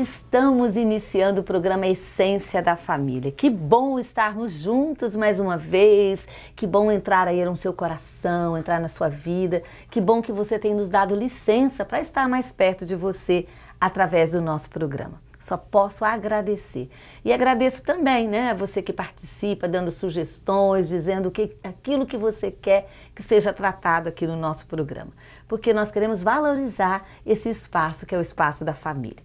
Estamos iniciando o programa Essência da Família. Que bom estarmos juntos mais uma vez. Que bom entrar aí no seu coração, entrar na sua vida. Que bom que você tem nos dado licença para estar mais perto de você através do nosso programa. Só posso agradecer. E agradeço também, né, a você que participa, dando sugestões, dizendo que aquilo que você quer que seja tratado aqui no nosso programa, porque nós queremos valorizar esse espaço que é o espaço da família.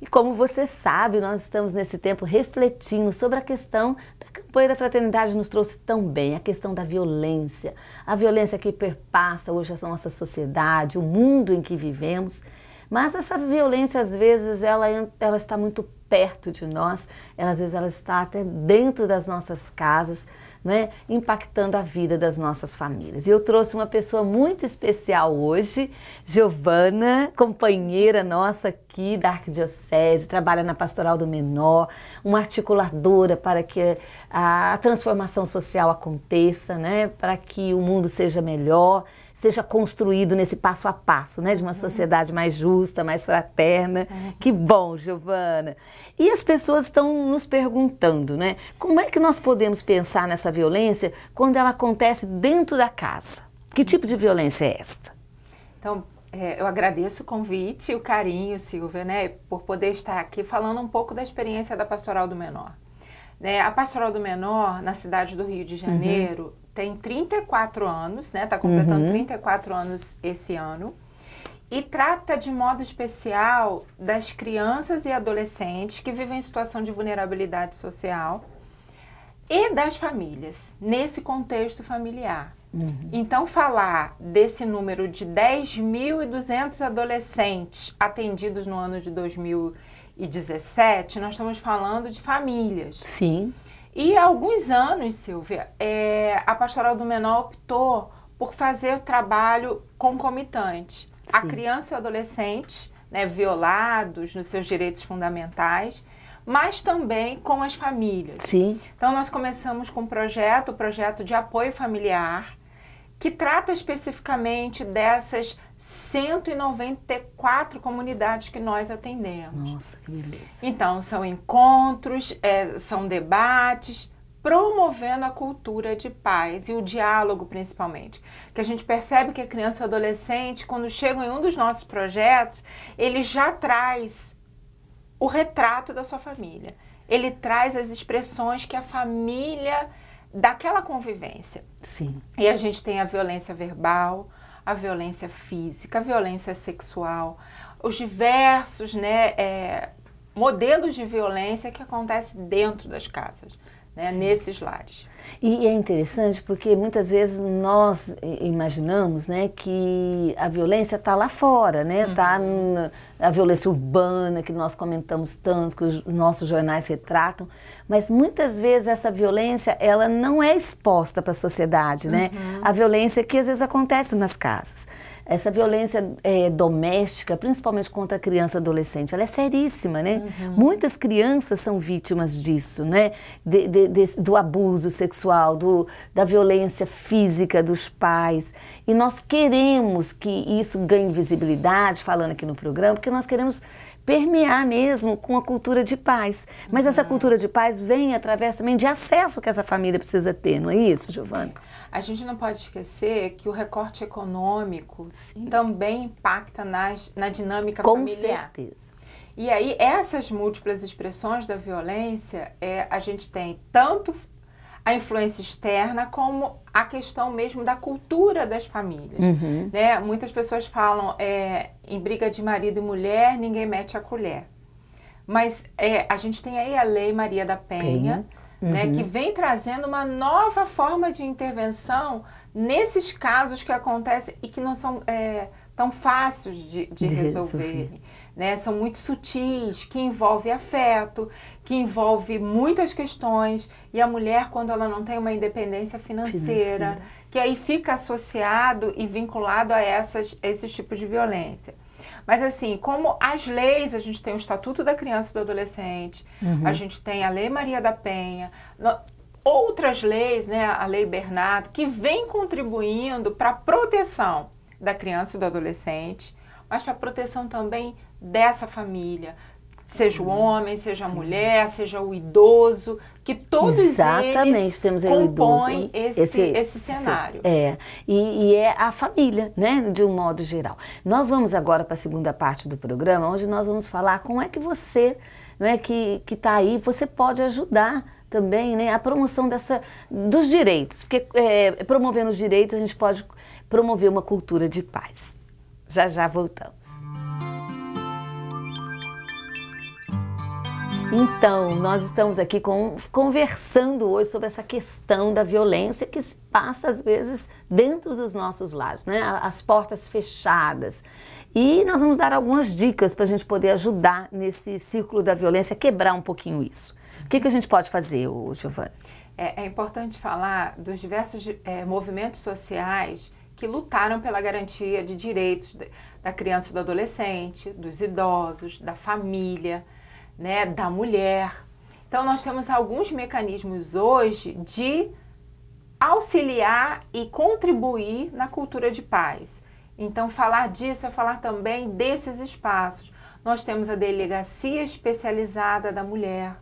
E como você sabe, nós estamos nesse tempo refletindo sobre a questão da campanha da fraternidade nos trouxe tão bem, a questão da violência, a violência que perpassa hoje a nossa sociedade, o mundo em que vivemos. Mas essa violência, às vezes, ela, ela está muito perto de nós, ela, às vezes ela está até dentro das nossas casas, né, impactando a vida das nossas famílias. E eu trouxe uma pessoa muito especial hoje, Giovana, companheira nossa aqui da Arquidiocese, trabalha na Pastoral do Menor, uma articuladora para que a transformação social aconteça, né, para que o mundo seja melhor seja construído nesse passo a passo, né, de uma uhum. sociedade mais justa, mais fraterna. É. Que bom, Giovana. E as pessoas estão nos perguntando, né, como é que nós podemos pensar nessa violência quando ela acontece dentro da casa? Que tipo de violência é esta? Então, é, eu agradeço o convite e o carinho, Silvia, né, por poder estar aqui falando um pouco da experiência da Pastoral do Menor. Né, a Pastoral do Menor, na cidade do Rio de uhum. Janeiro, uhum tem 34 anos, né? Está completando uhum. 34 anos esse ano. E trata de modo especial das crianças e adolescentes que vivem em situação de vulnerabilidade social e das famílias, nesse contexto familiar. Uhum. Então, falar desse número de 10.200 adolescentes atendidos no ano de 2017, nós estamos falando de famílias. Sim e há alguns anos, Silvia, é, a Pastoral do Menor optou por fazer o trabalho concomitante. Sim. A criança e o adolescente, né, violados nos seus direitos fundamentais, mas também com as famílias. Sim. Então nós começamos com um projeto, o um projeto de apoio familiar, que trata especificamente dessas 194 comunidades que nós atendemos. Nossa, que beleza. Então, são encontros, é, são debates, promovendo a cultura de paz e o diálogo, principalmente. Que a gente percebe que a criança e o adolescente, quando chegam em um dos nossos projetos, ele já traz o retrato da sua família. Ele traz as expressões que a família daquela convivência. Sim. E a gente tem a violência verbal, a violência física, a violência sexual, os diversos né, é, modelos de violência que acontece dentro das casas. Né, nesses lares. E é interessante porque muitas vezes nós eh, imaginamos né, que a violência está lá fora, está né, tá uhum a violência urbana que nós comentamos tanto, que os nossos jornais retratam, mas muitas vezes essa violência ela não é exposta para a sociedade, né? Uhum. A violência que às vezes acontece nas casas. Essa violência é, doméstica, principalmente contra a criança e adolescente, ela é seríssima, né? Uhum. Muitas crianças são vítimas disso, né? De, de, de, do abuso sexual, do, da violência física dos pais. E nós queremos que isso ganhe visibilidade, falando aqui no programa, porque porque nós queremos permear mesmo com a cultura de paz. Mas uhum. essa cultura de paz vem através também de acesso que essa família precisa ter, não é isso, Giovana? A gente não pode esquecer que o recorte econômico Sim. também impacta nas, na dinâmica com familiar. Com certeza. E aí, essas múltiplas expressões da violência, é, a gente tem tanto a influência externa como a questão mesmo da cultura das famílias. Uhum. Né? Muitas pessoas falam é, em briga de marido e mulher, ninguém mete a colher. Mas é, a gente tem aí a Lei Maria da Penha, uhum. né, que uhum. vem trazendo uma nova forma de intervenção nesses casos que acontecem e que não são é, tão fáceis de, de, de resolver. resolver né? São muito sutis, que envolve afeto, que envolve muitas questões. E a mulher, quando ela não tem uma independência financeira, financeira. que aí fica associado e vinculado a essas, esses tipos de violência. Mas assim, como as leis, a gente tem o Estatuto da Criança e do Adolescente, uhum. a gente tem a Lei Maria da Penha, no, outras leis, né, a Lei Bernardo, que vem contribuindo para a proteção da criança e do adolescente, mas para a proteção também dessa família. Seja o uhum. homem, seja Sim. a mulher, seja o idoso, que todos Exatamente, eles temos compõem idoso, esse, esse, esse, cenário. É, e, e, é a família, né, de um modo geral. Nós vamos agora para a segunda parte do programa, onde nós vamos falar como é que você, né, que está aí, você pode ajudar também né, a promoção dessa, dos direitos, porque é, promovendo os direitos a gente pode promover uma cultura de paz. Já já voltamos. Então, nós estamos aqui com, conversando hoje sobre essa questão da violência que se passa às vezes dentro dos nossos lares, né? As portas fechadas. E nós vamos dar algumas dicas para a gente poder ajudar nesse círculo da violência, quebrar um pouquinho isso. O que, que a gente pode fazer, Giovana? É, é importante falar dos diversos é, movimentos sociais que lutaram pela garantia de direitos da criança e do adolescente, dos idosos, da família né, da mulher. Então, nós temos alguns mecanismos hoje de auxiliar e contribuir na cultura de paz. Então, falar disso é falar também desses espaços. Nós temos a Delegacia Especializada da Mulher,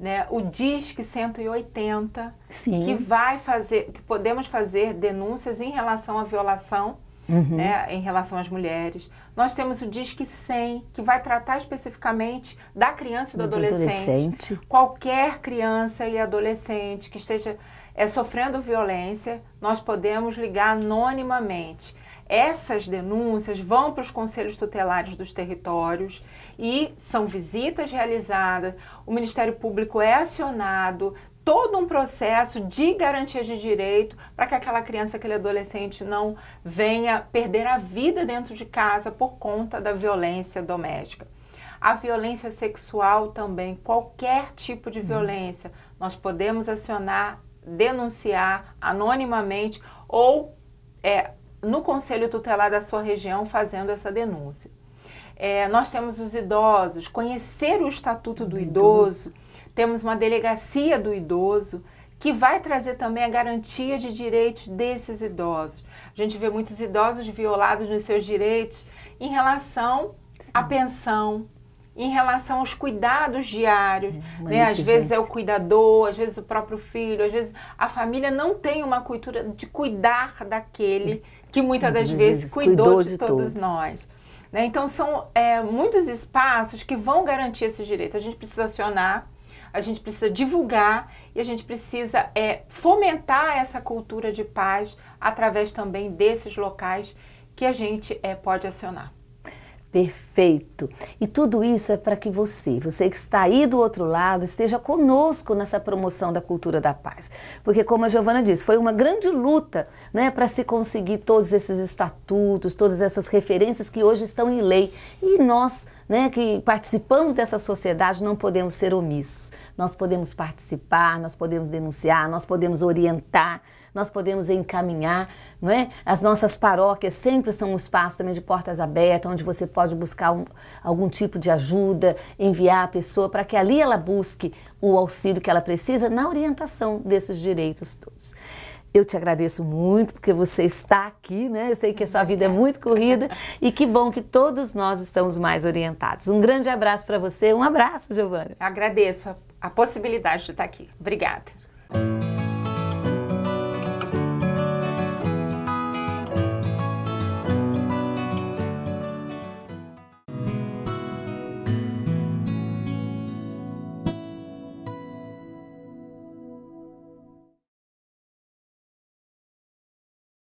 né? o DISC 180, Sim. que vai fazer, que podemos fazer denúncias em relação à violação uhum. né, em relação às mulheres. Nós temos o Disque 100, que vai tratar especificamente da criança e do, do adolescente. adolescente. Qualquer criança e adolescente que esteja é, sofrendo violência, nós podemos ligar anonimamente. Essas denúncias vão para os conselhos tutelares dos territórios e são visitas realizadas. O Ministério Público é acionado, todo um processo de garantia de direito para que aquela criança, aquele adolescente não venha perder a vida dentro de casa por conta da violência doméstica. A violência sexual também, qualquer tipo de uhum. violência, nós podemos acionar, denunciar anonimamente ou é, no conselho tutelar da sua região fazendo essa denúncia. É, nós temos os idosos, conhecer o estatuto do, idoso, idoso temos uma delegacia do idoso que vai trazer também a garantia de direitos desses idosos. A gente vê muitos idosos violados nos seus direitos em relação Sim. à pensão, em relação aos cuidados diários. É, né? Às vezes é o cuidador, às vezes o próprio filho, às vezes a família não tem uma cultura de cuidar daquele que muitas das vezes, vezes cuidou, cuidou, de, de todos, todos, nós. Né? Então são é, muitos espaços que vão garantir esse direito. A gente precisa acionar a gente precisa divulgar e a gente precisa é, fomentar essa cultura de paz através também desses locais que a gente é, pode acionar. Perfeito feito. E tudo isso é para que você, você que está aí do outro lado, esteja conosco nessa promoção da cultura da paz. Porque, como a Giovana disse, foi uma grande luta né, para se conseguir todos esses estatutos, todas essas referências que hoje estão em lei. E nós. Né, que participamos dessa sociedade, não podemos ser omissos. Nós podemos participar, nós podemos denunciar, nós podemos orientar, nós podemos encaminhar. Não é? As nossas paróquias sempre são um espaço também de portas abertas, onde você pode buscar buscar um, algum tipo de ajuda, enviar a pessoa para que ali ela busque o auxílio que ela precisa na orientação desses direitos todos. Eu te agradeço muito porque você está aqui, né? Eu sei que a sua vida é muito corrida e que bom que todos nós estamos mais orientados. Um grande abraço para você, um abraço, Giovana. Agradeço a, a, possibilidade de estar aqui. Obrigada.